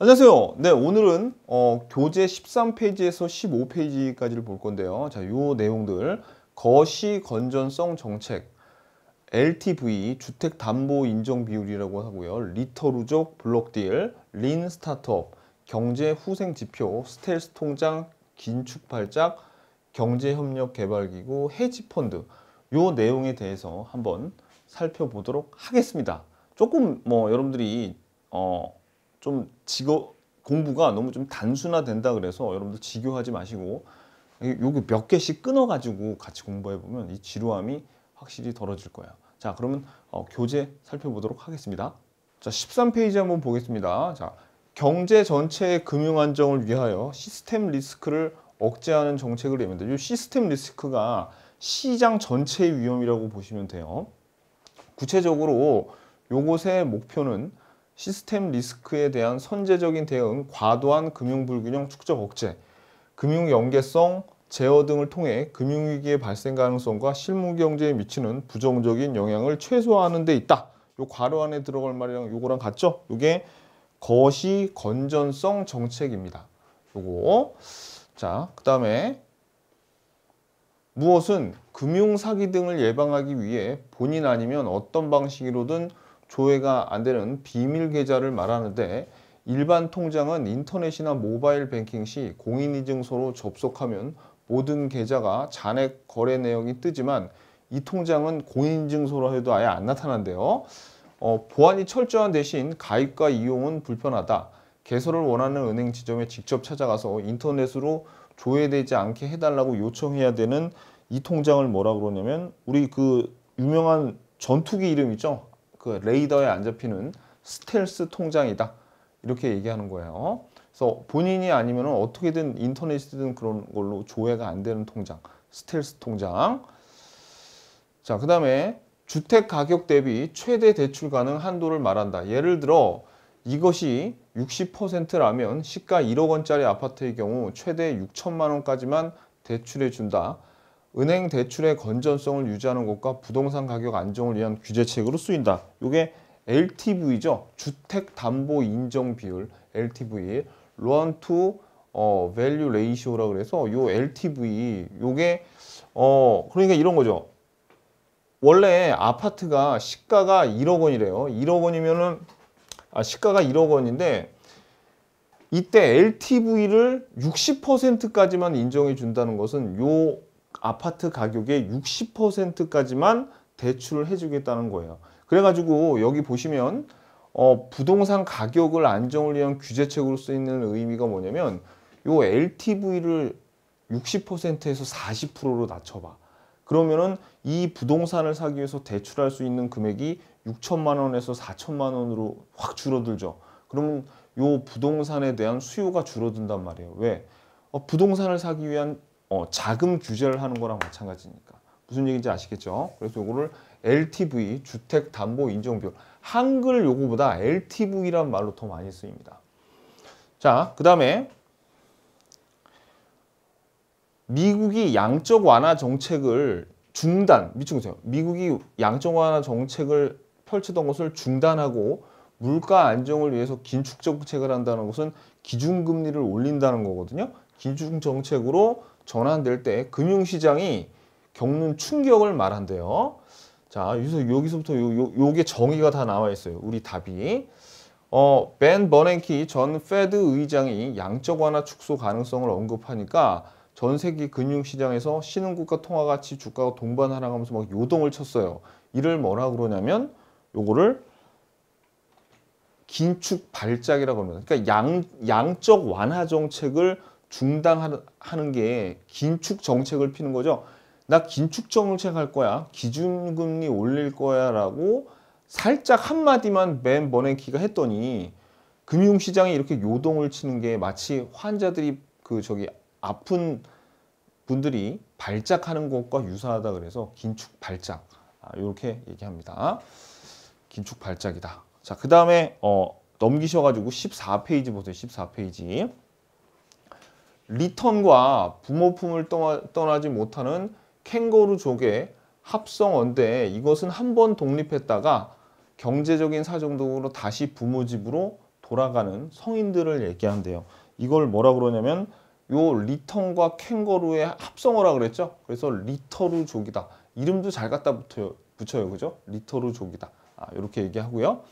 안녕하세요. 네, 오늘은 어, 교재 13페이지에서 15페이지까지를 볼 건데요. 자, 요 내용들 거시 건전성 정책 LTV 주택 담보 인정 비율이라고 하고요. 리터루족 블록딜, 린 스타트업, 경제 후생 지표, 스텔스 통장, 긴축 발작, 경제 협력 개발 기구, 해지 펀드 요 내용에 대해서 한번 살펴보도록 하겠습니다. 조금 뭐 여러분들이 어좀 직업 공부가 너무 좀 단순화된다 그래서 여러분들 지교하지 마시고 요거 몇 개씩 끊어가지고 같이 공부해 보면 이 지루함이 확실히 덜어질 거예요. 자 그러면 어, 교재 살펴보도록 하겠습니다. 자 13페이지 한번 보겠습니다. 자 경제 전체의 금융 안정을 위하여 시스템 리스크를 억제하는 정책을 내면다. 이 시스템 리스크가 시장 전체의 위험이라고 보시면 돼요. 구체적으로 요것의 목표는 시스템 리스크에 대한 선제적인 대응, 과도한 금융 불균형 축적 억제, 금융 연계성 제어 등을 통해 금융위기의 발생 가능성과 실무경제에 미치는 부정적인 영향을 최소화하는 데 있다. 요 괄호 안에 들어갈 말이랑 요거랑 같죠? 요게 거시 건전성 정책입니다. 요거. 자, 그 다음에 무엇은 금융 사기 등을 예방하기 위해 본인 아니면 어떤 방식으로든 조회가 안 되는 비밀 계좌를 말하는데 일반 통장은 인터넷이나 모바일 뱅킹 시 공인인증서로 접속하면 모든 계좌가 잔액 거래 내역이 뜨지만 이 통장은 공인인증서로 해도 아예 안 나타난대요. 어, 보안이 철저한 대신 가입과 이용은 불편하다. 개설을 원하는 은행 지점에 직접 찾아가서 인터넷으로 조회되지 않게 해달라고 요청해야 되는 이 통장을 뭐라 그러냐면 우리 그 유명한 전투기 이름 있죠? 그 레이더에 안 잡히는 스텔스 통장이다 이렇게 얘기하는 거예요. 그래서 본인이 아니면 어떻게든 인터넷이든 그런 걸로 조회가 안 되는 통장, 스텔스 통장. 자, 그 다음에 주택 가격 대비 최대 대출 가능 한도를 말한다. 예를 들어 이것이 60%라면 시가 1억 원짜리 아파트의 경우 최대 6천만 원까지만 대출해 준다. 은행 대출의 건전성을 유지하는 것과 부동산 가격 안정을 위한 규제책으로 쓰인다. 이게 LTV죠. 주택담보인정비율 LTV loan to 어, value ratio라고 그래서 요 LTV 요게 어 그러니까 이런 거죠. 원래 아파트가 시가가 1억 원이래요. 1억 원이면은 아 시가가 1억 원인데 이때 LTV를 60%까지만 인정해 준다는 것은 요 아파트 가격의 60%까지만 대출을 해주겠다는 거예요. 그래가지고 여기 보시면 어, 부동산 가격을 안정을 위한 규제책으로 쓰이는 의미가 뭐냐면 요 LTV를 60%에서 40%로 낮춰봐. 그러면은 이 부동산을 사기 위해서 대출할 수 있는 금액이 6천만 원에서 4천만 원으로 확 줄어들죠. 그러면 요 부동산에 대한 수요가 줄어든단 말이에요. 왜? 어, 부동산을 사기 위한 어, 자금 규제를 하는 거랑 마찬가지니까. 무슨 얘기인지 아시겠죠? 그래서 이거를 LTV, 주택담보인정비율. 한글 요거보다 LTV란 말로 더 많이 쓰입니다. 자, 그 다음에 미국이 양적 완화 정책을 중단, 미치고세요. 미국이 양적 완화 정책을 펼치던 것을 중단하고 물가 안정을 위해서 긴축 정책을 한다는 것은 기준금리를 올린다는 거거든요. 긴축 정책으로 전환될 때 금융시장이 겪는 충격을 말한대요. 자, 여기서 여기서부터 요, 요, 요게 정의가 다 나와 있어요. 우리 답이. 어, 벤 버냉키 전 페드 의장이 양적 완화 축소 가능성을 언급하니까 전 세계 금융시장에서 신흥국가 통화 가치 주가가 동반 하락하면서 막 요동을 쳤어요. 이를 뭐라 그러냐면 요거를 긴축 발작이라고 합니다. 그러니까 양, 양적 완화 정책을 중단하는 게 긴축 정책을 피는 거죠. 나 긴축 정책할 거야. 기준금리 올릴 거야 라고 살짝 한마디만 맨 버냉키가 했더니 금융시장이 이렇게 요동을 치는 게 마치 환자들이 그 저기 아픈 분들이 발작하는 것과 유사하다 그래서 긴축 발작 이렇게 아, 얘기합니다. 긴축 발작이다. 자, 그 다음에 어, 넘기셔가지고 14페이지 보세요. 14페이지. 리턴과 부모품을 떠나지 못하는 캥거루족의 합성 언데 이것은 한번 독립했다가 경제적인 사정 등으로 다시 부모 집으로 돌아가는 성인들을 얘기한대요. 이걸 뭐라 그러냐면 요 리턴과 캥거루의 합성어라 그랬죠. 그래서 리터루족이다. 이름도 잘 갖다 붙여요. 붙여요. 그죠? 리터루족이다. 아, 이렇게 얘기하고요.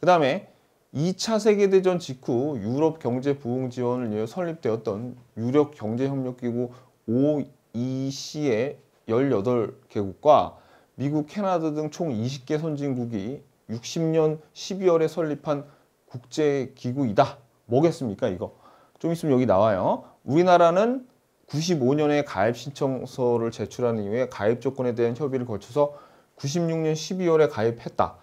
그 다음에 2차 세계대전 직후 유럽 경제 부흥 지원을 위해 설립되었던 유력 경제협력기구 OEC의 18개국과 미국, 캐나다 등 총 20개 선진국이 60년 12월에 설립한 국제기구이다. 뭐겠습니까 이거? 좀 있으면 여기 나와요. 우리나라는 95년에 가입 신청서를 제출한 이후에 가입 조건에 대한 협의를 거쳐서 96년 12월에 가입했다.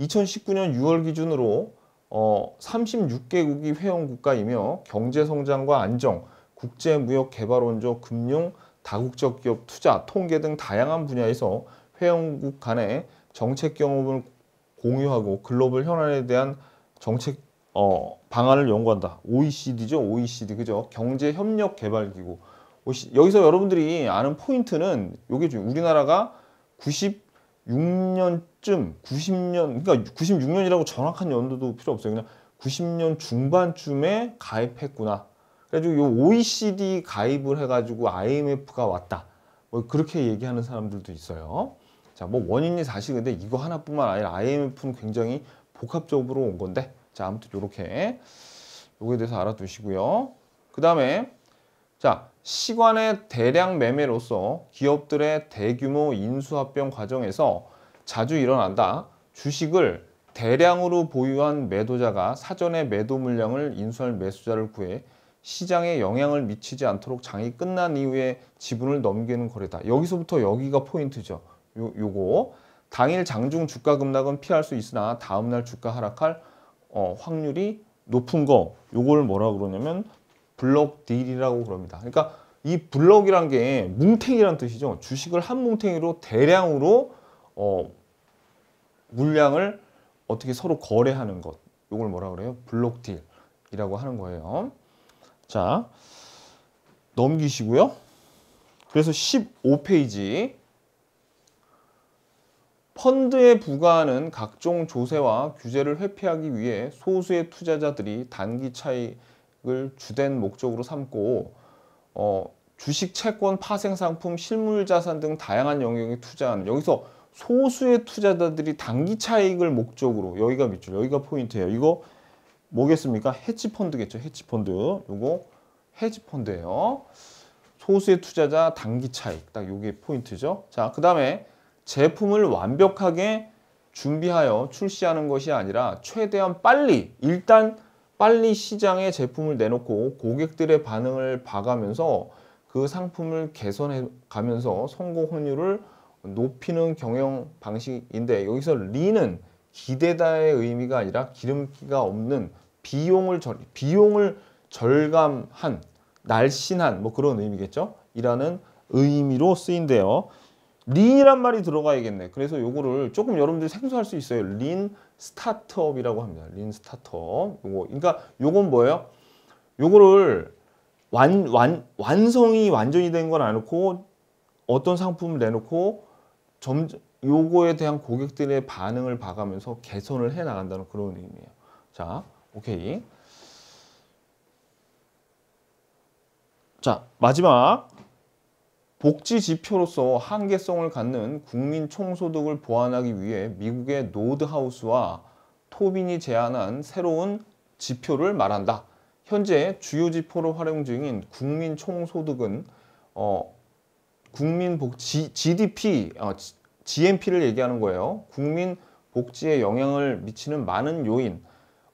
2019년 6월 기준으로 어, 36개국이 회원 국가이며 경제 성장과 안정, 국제 무역 개발 원조, 금융, 다국적 기업 투자, 통계 등 다양한 분야에서 회원국 간의 정책 경험을 공유하고 글로벌 현안에 대한 정책 어, 방안을 연구한다. OECD죠. OECD 그죠? 경제 협력 개발 기구. 여기서 여러분들이 아는 포인트는 요게 우리나라가 90 6년쯤 90년 그러니까 96년이라고 정확한 연도도 필요 없어요. 그냥 90년 중반쯤에 가입했구나. 그래가지고 요 OECD 가입을 해가지고 IMF가 왔다. 뭐 그렇게 얘기하는 사람들도 있어요. 자, 뭐 원인이 사실 근데 이거 하나뿐만 아니라 IMF는 굉장히 복합적으로 온 건데. 자, 아무튼 요렇게 요거에 대해서 알아두시고요. 그 다음에 자 시관의 대량 매매로서 기업들의 대규모 인수합병 과정에서 자주 일어난다. 주식을 대량으로 보유한 매도자가 사전에 매도 물량을 인수할 매수자를 구해 시장에 영향을 미치지 않도록 장이 끝난 이후에 지분을 넘기는 거래다. 여기서부터 여기가 포인트죠. 요, 요거. 당일 장중 주가 급락은 피할 수 있으나 다음날 주가 하락할 어, 확률이 높은 거 요걸 뭐라 그러냐면 블록 딜이라고 그럽니다. 그러니까 이 블록이란 게 뭉탱이란 뜻이죠. 주식을 한 뭉탱이로 대량으로 어, 물량을 어떻게 서로 거래하는 것. 이걸 뭐라 그래요? 블록 딜이라고 하는 거예요. 자, 넘기시고요. 그래서 15페이지 펀드에 부과하는 각종 조세와 규제를 회피하기 위해 소수의 투자자들이 단기 차익 주식을 주된 목적으로 삼고 어, 주식, 채권, 파생 상품, 실물 자산 등 다양한 영역에 투자하는 여기서 소수의 투자자들이 단기 차익을 목적으로 여기가 밑줄 여기가 포인트예요. 이거 뭐겠습니까? 헤지펀드겠죠. 헤지펀드. 이거 헤지펀드예요. 소수의 투자자 단기 차익. 딱 요게 포인트죠. 자, 그다음에 제품을 완벽하게 준비하여 출시하는 것이 아니라 최대한 빨리 일단 빨리 시장에 제품을 내놓고 고객들의 반응을 봐가면서 그 상품을 개선해 가면서 성공 확률을 높이는 경영 방식인데 여기서 리는 기대다의 의미가 아니라 기름기가 없는 비용을 절, 비용을 절감한 날씬한 뭐 그런 의미겠죠 이라는 의미로 쓰인대요 린이란 말이 들어가야겠네 그래서 요거를 조금 여러분들이 생소할 수 있어요 린 스타트업이라고 합니다. 린 스타트업. 요거 그러니까 요건 뭐예요? 요거를 완, 완, 완성이 완전히 된건 아니고 어떤 상품을 내놓고 점 요거에 대한 고객들의 반응을 봐가면서 개선을 해 나간다는 그런 의미예요. 자, 오케이. 자, 마지막 복지 지표로서 한계성을 갖는 국민 총소득을 보완하기 위해 미국의 노드하우스와 토빈이 제안한 새로운 지표를 말한다. 현재 주요 지표로 활용 중인 국민 총소득은 어, 국민 복지 GDP 어, GNP를 얘기하는 거예요. 국민 복지에 영향을 미치는 많은 요인,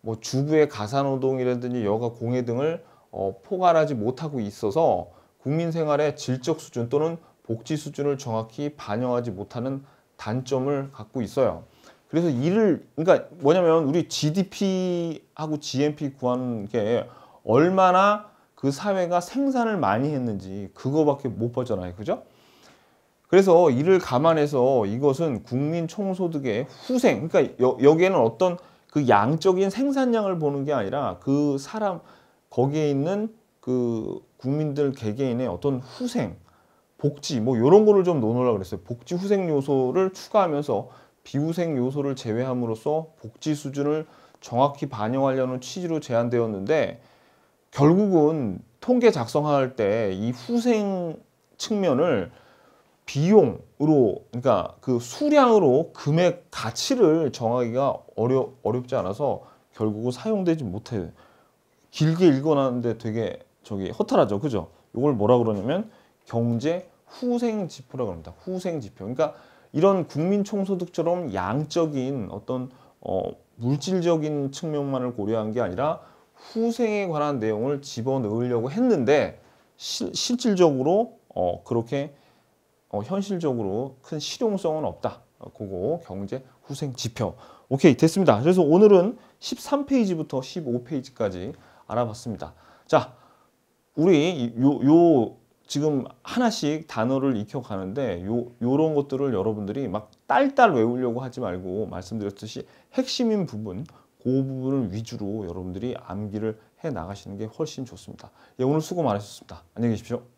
뭐 주부의 가사노동이라든지 여가 공해 등을 어, 포괄하지 못하고 있어서 국민 생활의 질적 수준 또는 복지 수준을 정확히 반영하지 못하는 단점을 갖고 있어요. 그래서 이를 그러니까 뭐냐면 우리 GDP하고 GNP 구하는 게 얼마나 그 사회가 생산을 많이 했는지 그거밖에 못 보잖아요. 그죠? 그래서 이를 감안해서 이것은 국민 총소득의 후생 그러니까 여, 기에는 어떤 그 양적인 생산량을 보는 게 아니라 그 사람 거기에 있는 그 국민들 개개인의 어떤 후생, 복지 뭐 이런 거를 좀 논으려고 그랬어요. 복지 후생 요소를 추가하면서 비후생 요소를 제외함으로써 복지 수준을 정확히 반영하려는 취지로 제안되었는데 결국은 통계 작성할 때 이 후생 측면을 비용으로 그러니까 그 수량으로 금액 가치를 정하기가 어려 어렵지 않아서 결국은 사용되지 못해 길게 읽어놨는데 되게 저기 허탈하죠. 그죠? 이걸 뭐라 그러냐면 경제 후생 지표라고 합니다. 후생 지표. 그러니까 이런 국민 총소득처럼 양적인 어떤 어, 물질적인 측면만을 고려한 게 아니라 후생에 관한 내용을 집어넣으려고 했는데 시, 실질적으로 어, 그렇게 어, 현실적으로 큰 실용성은 없다. 그거 경제 후생 지표. 오케이 됐습니다. 그래서 오늘은 13페이지부터 15페이지까지 알아봤습니다. 자 우리 요, 요 지금 하나씩 단어를 익혀가는데 요, 요런 것들을 여러분들이 막 딸딸 외우려고 하지 말고 말씀드렸듯이 핵심인 부분 그 부분을 위주로 여러분들이 암기를 해 나가시는 게 훨씬 좋습니다. 예, 오늘 수고 많으셨습니다. 안녕히 계십시오.